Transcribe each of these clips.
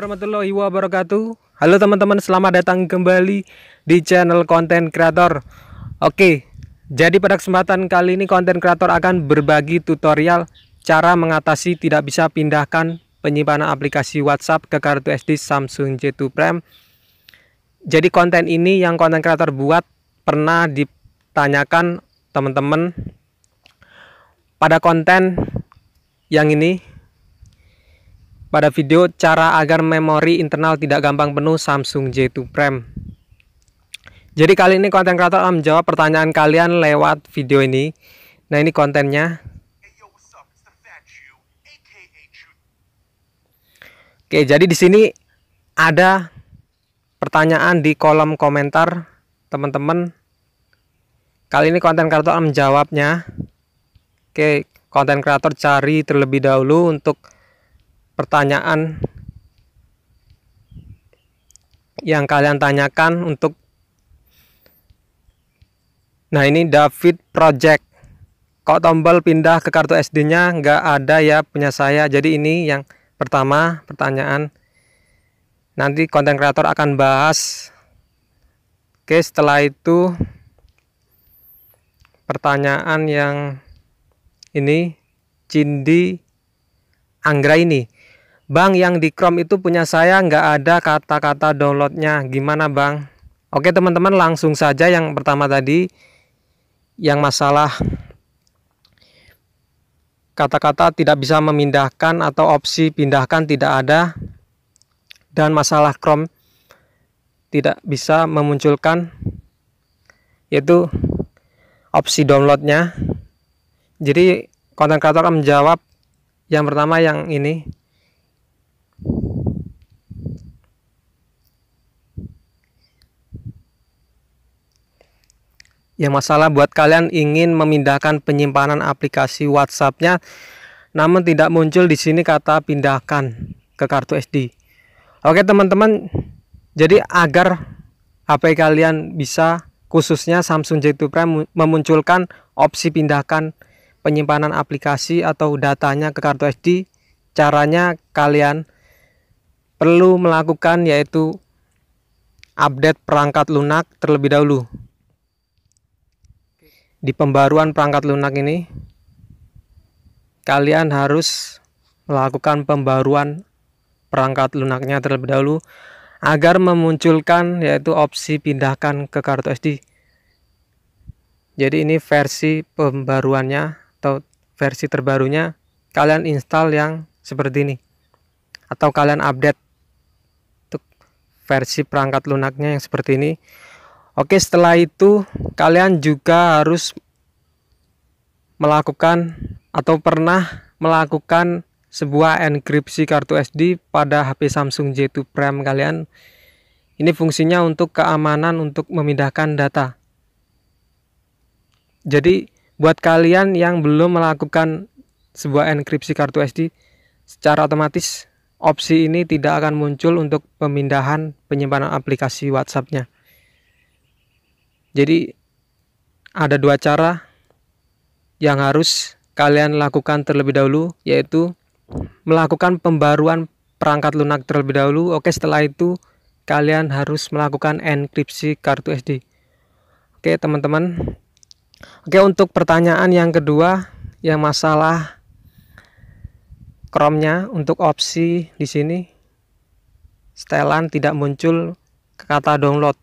warahmatullahi wabarakatuh Halo teman-teman selamat datang kembali di channel konten kreator Oke jadi pada kesempatan kali ini konten kreator akan berbagi tutorial Cara mengatasi tidak bisa pindahkan penyimpanan aplikasi WhatsApp ke kartu SD Samsung J2 Prime Jadi konten ini yang konten kreator buat pernah ditanyakan teman-teman Pada konten yang ini pada video cara agar memori internal tidak gampang penuh Samsung J2 Prime. Jadi kali ini konten kreator akan menjawab pertanyaan kalian lewat video ini. Nah ini kontennya. Oke, jadi di sini ada pertanyaan di kolom komentar teman-teman. Kali ini konten kreator akan menjawabnya. Oke, konten kreator cari terlebih dahulu untuk pertanyaan yang kalian tanyakan untuk Nah ini David Project Kok tombol pindah ke kartu SD nya nggak ada ya punya saya Jadi ini yang pertama pertanyaan Nanti konten kreator akan bahas Oke setelah itu Pertanyaan yang ini Cindi Anggra ini Bang yang di Chrome itu punya saya nggak ada kata-kata downloadnya gimana bang? Oke teman-teman langsung saja yang pertama tadi yang masalah kata-kata tidak bisa memindahkan atau opsi pindahkan tidak ada dan masalah Chrome tidak bisa memunculkan yaitu opsi downloadnya jadi konten kreator menjawab yang pertama yang ini Ya masalah buat kalian ingin memindahkan penyimpanan aplikasi WhatsApp-nya namun tidak muncul di sini kata pindahkan ke kartu SD. Oke teman-teman, jadi agar HP kalian bisa khususnya Samsung J2 Prime memunculkan opsi pindahkan penyimpanan aplikasi atau datanya ke kartu SD, caranya kalian perlu melakukan yaitu update perangkat lunak terlebih dahulu. Di pembaruan perangkat lunak ini, kalian harus melakukan pembaruan perangkat lunaknya terlebih dahulu agar memunculkan yaitu opsi pindahkan ke kartu SD. Jadi ini versi pembaruannya atau versi terbarunya kalian install yang seperti ini atau kalian update versi perangkat lunaknya yang seperti ini Oke setelah itu kalian juga harus melakukan atau pernah melakukan sebuah enkripsi kartu SD pada HP Samsung J2 Prime kalian ini fungsinya untuk keamanan untuk memindahkan data jadi buat kalian yang belum melakukan sebuah enkripsi kartu SD secara otomatis opsi ini tidak akan muncul untuk pemindahan penyimpanan aplikasi WhatsApp-nya. Jadi ada dua cara yang harus kalian lakukan terlebih dahulu yaitu melakukan pembaruan perangkat lunak terlebih dahulu. Oke, setelah itu kalian harus melakukan enkripsi kartu SD. Oke, teman-teman. Oke, untuk pertanyaan yang kedua yang masalah Chrome-nya untuk opsi di sini setelan tidak muncul kata download.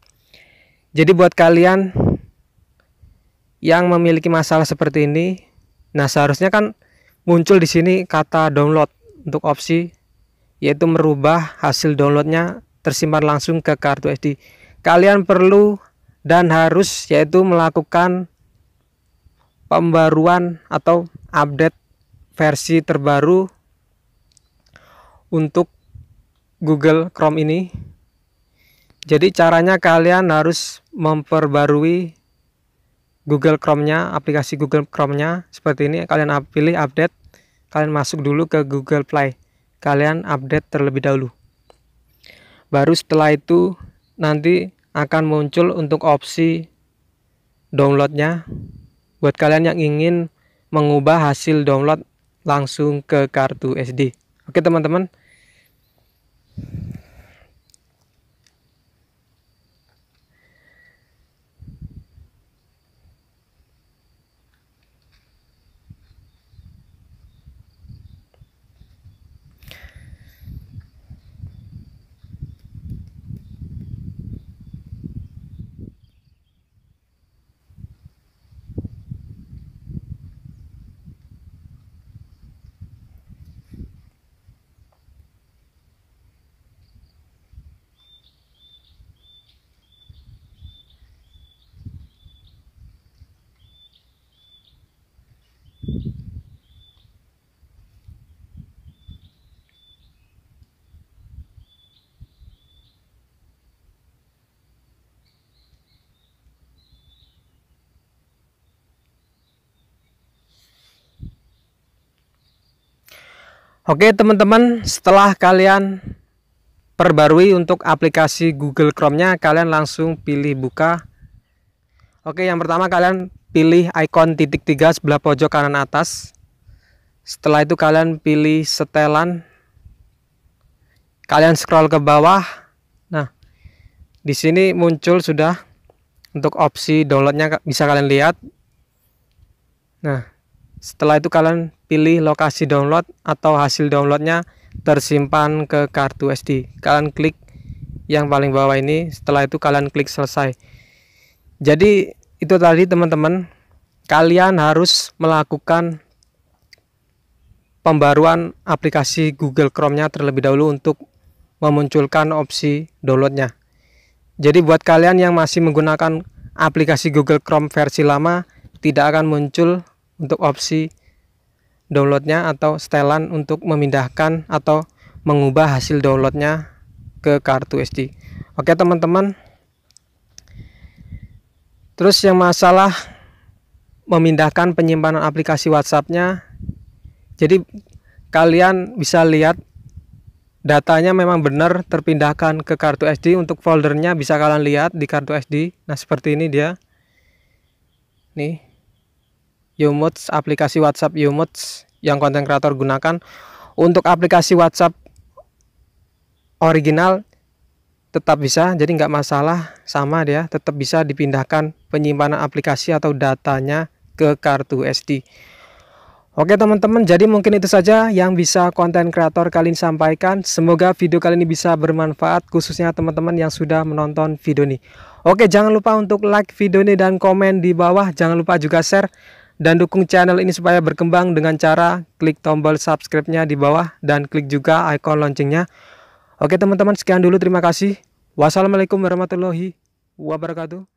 Jadi buat kalian yang memiliki masalah seperti ini, nah seharusnya kan muncul di sini kata download untuk opsi yaitu merubah hasil downloadnya tersimpan langsung ke kartu SD. Kalian perlu dan harus yaitu melakukan pembaruan atau update versi terbaru untuk Google Chrome ini. Jadi caranya kalian harus memperbarui Google Chrome-nya, aplikasi Google Chrome-nya seperti ini. Kalian pilih update, kalian masuk dulu ke Google Play. Kalian update terlebih dahulu. Baru setelah itu nanti akan muncul untuk opsi downloadnya. Buat kalian yang ingin mengubah hasil download langsung ke kartu SD. Oke teman-teman, Oke teman-teman, setelah kalian perbarui untuk aplikasi Google Chrome-nya, kalian langsung pilih buka. Oke, yang pertama kalian pilih ikon titik tiga sebelah pojok kanan atas. Setelah itu kalian pilih setelan. Kalian scroll ke bawah. Nah, di sini muncul sudah untuk opsi downloadnya bisa kalian lihat. Nah, setelah itu kalian pilih lokasi download atau hasil downloadnya tersimpan ke kartu SD. Kalian klik yang paling bawah ini, setelah itu kalian klik selesai. Jadi itu tadi teman-teman, kalian harus melakukan pembaruan aplikasi Google Chrome-nya terlebih dahulu untuk memunculkan opsi downloadnya. Jadi buat kalian yang masih menggunakan aplikasi Google Chrome versi lama, tidak akan muncul untuk opsi downloadnya atau setelan untuk memindahkan atau mengubah hasil downloadnya ke kartu SD oke teman-teman terus yang masalah memindahkan penyimpanan aplikasi WhatsAppnya jadi kalian bisa lihat datanya memang benar terpindahkan ke kartu SD untuk foldernya bisa kalian lihat di kartu SD nah seperti ini dia nih Youmods, aplikasi WhatsApp Youmods yang konten kreator gunakan. Untuk aplikasi WhatsApp original tetap bisa, jadi nggak masalah sama dia, tetap bisa dipindahkan penyimpanan aplikasi atau datanya ke kartu SD. Oke teman-teman, jadi mungkin itu saja yang bisa konten kreator kalian sampaikan. Semoga video kali ini bisa bermanfaat khususnya teman-teman yang sudah menonton video ini. Oke, jangan lupa untuk like video ini dan komen di bawah. Jangan lupa juga share dan dukung channel ini supaya berkembang dengan cara klik tombol subscribe-nya di bawah dan klik juga icon loncengnya. Oke teman-teman sekian dulu terima kasih. Wassalamualaikum warahmatullahi wabarakatuh.